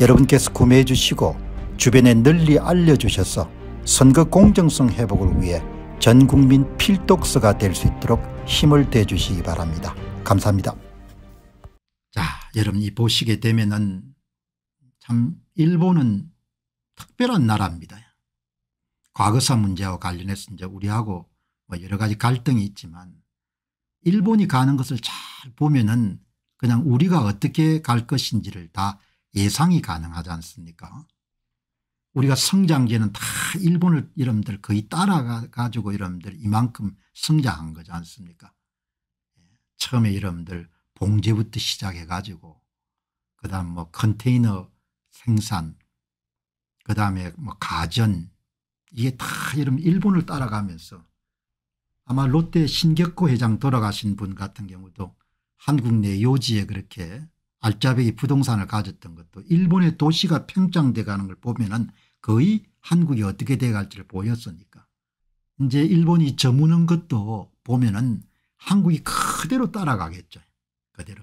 여러분께서 구매해 주시고 주변에 널리 알려주셔서 선거 공정성 회복을 위해 전국민 필독서가 될 수 있도록 힘을 대주시기 바랍니다. 감사합니다. 자 여러분 이 보시게 되면참 일본은 특별한 나라입니다. 과거사 문제와 관련해서 이제 우리하고 뭐 여러 가지 갈등이 있지만 일본이 가는 것을 잘 보면은 그냥 우리가 어떻게 갈 것인지를 다 예상이 가능하지 않습니까 우리가 성장기는다 일본을 여러분들 거의 따라가지고 여러분들 이만큼 성장한 거지 않습니까 예, 처음에 여러분들 봉제부터 시작해 가지고 그 다음 뭐 컨테이너 생산 그 다음에 뭐 가전 이게 다 이런 일본을 따라가면서 아마 롯데 신격호 회장 돌아가신 분 같은 경우도 한국 내 요지에 그렇게 알짜배기 부동산을 가졌던 것도 일본의 도시가 평창돼 가는 걸 보면 은 거의 한국이 어떻게 돼 갈지를 보였으니까 이제 일본이 저무는 것도 보면 은 한국이 그대로 따라가겠죠. 그대로.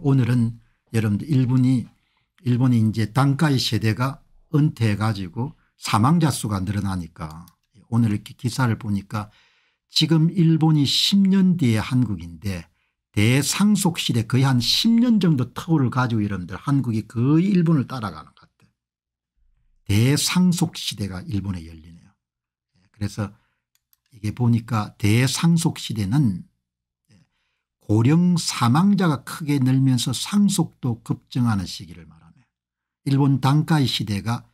오늘은 여러분들 일본이 일본이 이제 단가의 세대가 은퇴해 가지고 사망자 수가 늘어나니까 오늘 이렇게 기사를 보니까 지금 일본이 10년 뒤에 한국인데 대상속 시대 거의 한 10년 정도 터울을 가지고 여러분들 한국이 거의 일본을 따라가는 것 같아요. 대상속 시대가 일본에 열리네요. 예, 그래서 이게 보니까 대상속 시대는 고령 사망자가 크게 늘면서 상속도 급증하는 시기를 말하며 일본 단가의 시대가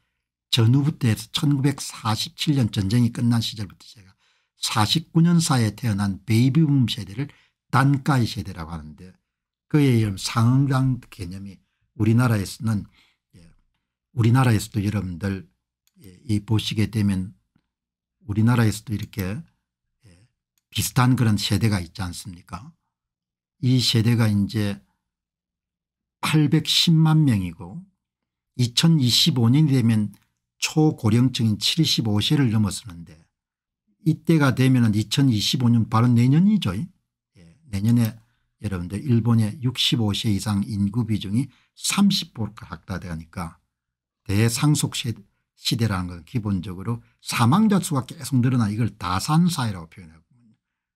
전후부터 해서 1947년 전쟁이 끝난 시절부터 제가 49년사에 태어난 베이비붐 세대를 단가의 세대라고 하는데 그의 이름 상당 개념이 우리나라에서는 예, 우리나라에서도 여러분들 예, 이 보시게 되면 우리나라에서도 이렇게 예, 비슷한 그런 세대가 있지 않습니까 이 세대가 이제 810만 명이고 2025년이 되면 초고령층인 75세를 넘었었는데 이때가 되면 은 2025년 바로 내년이죠. 내년에 여러분들 일본의 65세 이상 인구 비중이 30%가 확대되니까 대상속 시대라는 건 기본적으로 사망자 수가 계속 늘어나 이걸 다산사회라고 표현하거든요.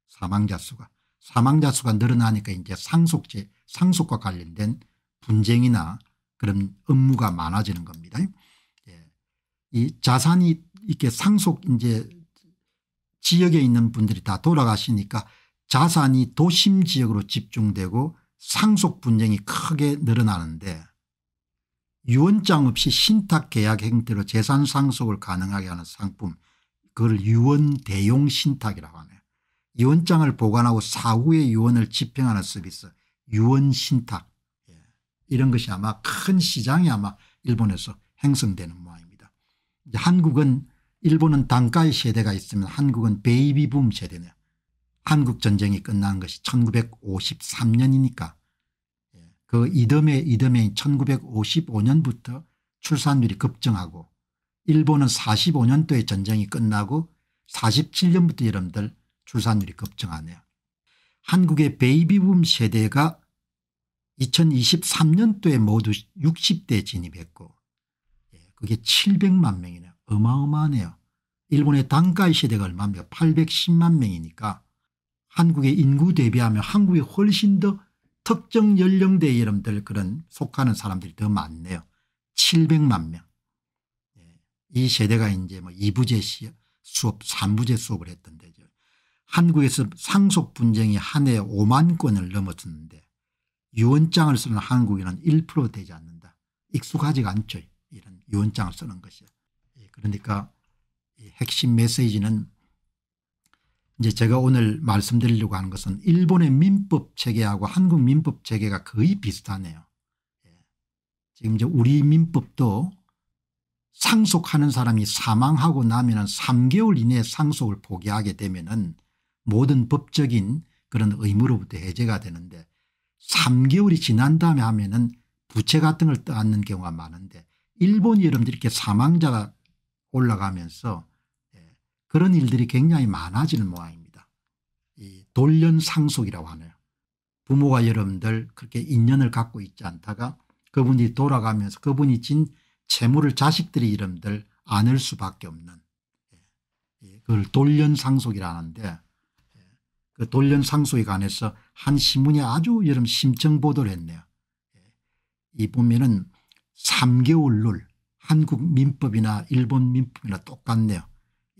사망자 수가. 사망자 수가 늘어나니까 이제 상속제 상속과 관련된 분쟁이나 그런 업무가 많아지는 겁니다. 예. 이 자산이 이렇게 상속 이제 지역에 있는 분들이 다 돌아가시니까 자산이 도심 지역으로 집중되고 상속 분쟁이 크게 늘어나는데 유언장 없이 신탁 계약 형태로 재산 상속을 가능하게 하는 상품 그걸 유언 대용 신탁이라고 하네요. 유언장을 보관하고 사후에 유언을 집행하는 서비스 유언 신탁 예. 이런 것이 아마 큰 시장이 아마 일본에서 행성되는 모양입니다. 한국은 일본은 단가의 세대가 있으면 한국은 베이비붐 세대네요. 한국전쟁이 끝난 것이 1953년이니까 그 이듬해 이듬해인 1955년부터 출산율이 급증하고 일본은 45년도에 전쟁이 끝나고 47년부터 여러분들 출산율이 급증하네요. 한국의 베이비붐 세대가 2023년도에 모두 60대 진입했고 예, 그게 700만 명이네요. 어마어마하네요. 일본의 단가의 세대가 얼마입니까 810만 명이니까 한국의 인구 대비하면 한국이 훨씬 더 특정 연령대 이름들 그런 속하는 사람들이 더 많네요. 700만 명. 예, 이 세대가 이제 뭐 2부제 수업 3부제 수업을 했던 데죠. 한국에서 상속 분쟁이 한 해에 5만 건을 넘었었는데 유언장을 쓰는 한국인은 1% 되지 않는다. 익숙하지가 않죠. 이런 유언장을 쓰는 것이. 예, 그러니까 핵심 메시지는 이제 제가 오늘 말씀드리려고 하는 것은 일본의 민법 체계하고 한국 민법 체계가 거의 비슷하네요. 예. 지금 이제 우리 민법도 상속하는 사람이 사망하고 나면은 3개월 이내에 상속을 포기하게 되면은 모든 법적인 그런 의무로부터 해제가 되는데 3개월이 지난 다음에 하면은 부채 같은 걸 떠안는 경우가 많은데 일본이 여러분들 이렇게 사망자가 올라가면서 그런 일들이 굉장히 많아지는 모양입니다. 이 돌연 상속이라고 하네요. 부모가 여러분들 그렇게 인연을 갖고 있지 않다가 그분이 돌아가면서 그분이 진 재물을 자식들이 여러분들 안을 수밖에 없는 예, 예, 그걸 돌연 상속이라는데 예, 그 돌연 상속에 관해서 한 신문이 아주 여름 심층 보도를 했네요. 이 보면은 3개월 룰 한국 민법이나 일본 민법이나 똑같네요.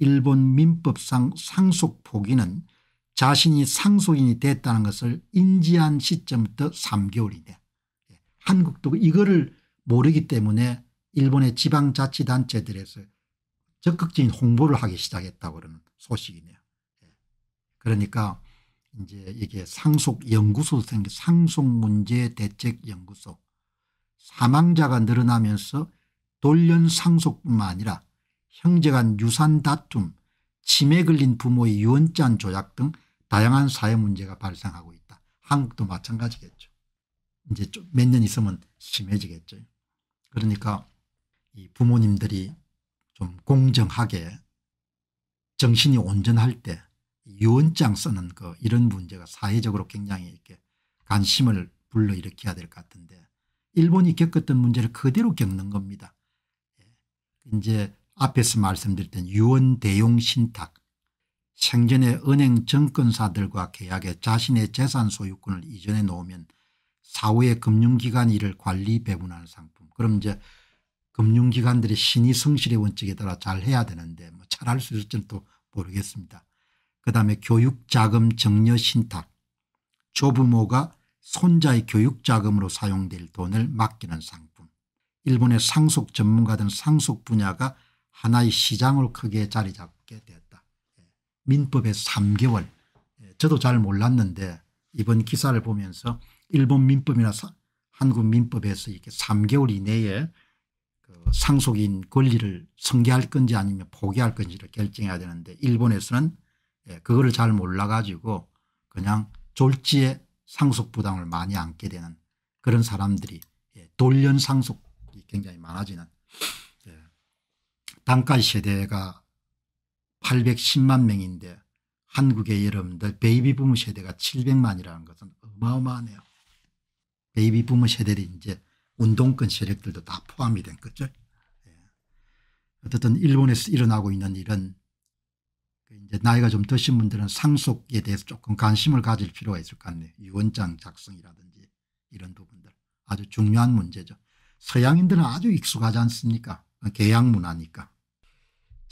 일본 민법상 상속 포기는 자신이 상속인이 됐다는 것을 인지한 시점부터 3개월이다. 한국도 이거를 모르기 때문에 일본의 지방자치단체들에서 적극적인 홍보를 하기 시작했다고 그러는 소식이네요. 그러니까 이제 이게 상속연구소 생긴 상속문제대책연구소 사망자가 늘어나면서 돌연 상속뿐만 아니라 형제간 유산 다툼, 치매 걸린 부모의 유언장 조약 등 다양한 사회 문제가 발생하고 있다. 한국도 마찬가지겠죠. 이제 몇 년 있으면 심해지겠죠. 그러니까 이 부모님들이 좀 공정하게 정신이 온전할 때 유언장 쓰는 그 이런 문제가 사회적으로 굉장히 이렇게 관심을 불러일으켜야 될 것 같은데 일본이 겪었던 문제를 그대로 겪는 겁니다. 예. 이제 앞에서 말씀드렸던 유언 대용 신탁 생전에 은행 정권사들과 계약에 자신의 재산 소유권을 이전해 놓으면 사후에 금융기관 일을 관리 배분하는 상품 그럼 이제 금융기관들의 신의 성실의 원칙에 따라 잘 해야 되는데 뭐 잘 할 수 있을지는 또 모르겠습니다. 그다음에 교육자금 정려 신탁 조부모가 손자의 교육자금으로 사용될 돈을 맡기는 상품 일본의 상속 전문가 등 상속 분야가 하나의 시장을 크게 자리 잡게 됐다. 예. 민법에 3개월 예, 저도 잘 몰랐는데 이번 기사를 보면서 일본 민법이나 한국 민법에서 이렇게 3개월 이내에 그 상속인 권리를 승계할 건지 아니면 포기할 건지를 결정해야 되는데 일본에서는 예, 그거를 잘 몰라가지고 그냥 졸지에 상속 부담을 많이 안게 되는 그런 사람들이 돌연 상속이 굉장히 많아지는 단가 세대가 810만 명인데 한국의 여러분들 베이비 부모 세대가 700만이라는 것은 어마어마하네요. 베이비 부모 세대들이 제 운동권 세력들도 다 포함이 된 거죠. 예. 어쨌든 일본에서 일어나고 있는 일은 그 이제 나이가 좀 드신 분들은 상속에 대해서 조금 관심을 가질 필요가 있을 것 같네요. 유언장 작성이라든지 이런 부분들 아주 중요한 문제죠. 서양인들은 아주 익숙하지 않습니까? 개양 문화니까.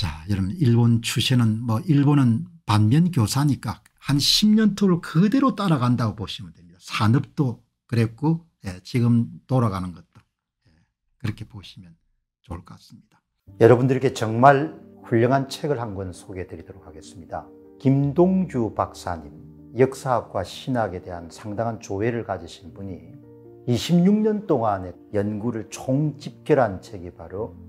자, 여러분 일본 추세는 뭐 일본은 반면 교사니까 한 10년 토를 그대로 따라간다고 보시면 됩니다. 산업도 그랬고 예, 지금 돌아가는 것도 예, 그렇게 보시면 좋을 것 같습니다. 여러분들에 정말 훌륭한 책을 한 권 소개해 드리도록 하겠습니다. 김동주 박사님 역사학과 신학에 대한 상당한 조회를 가지신 분이 26년 동안의 연구를 총집결한 책이 바로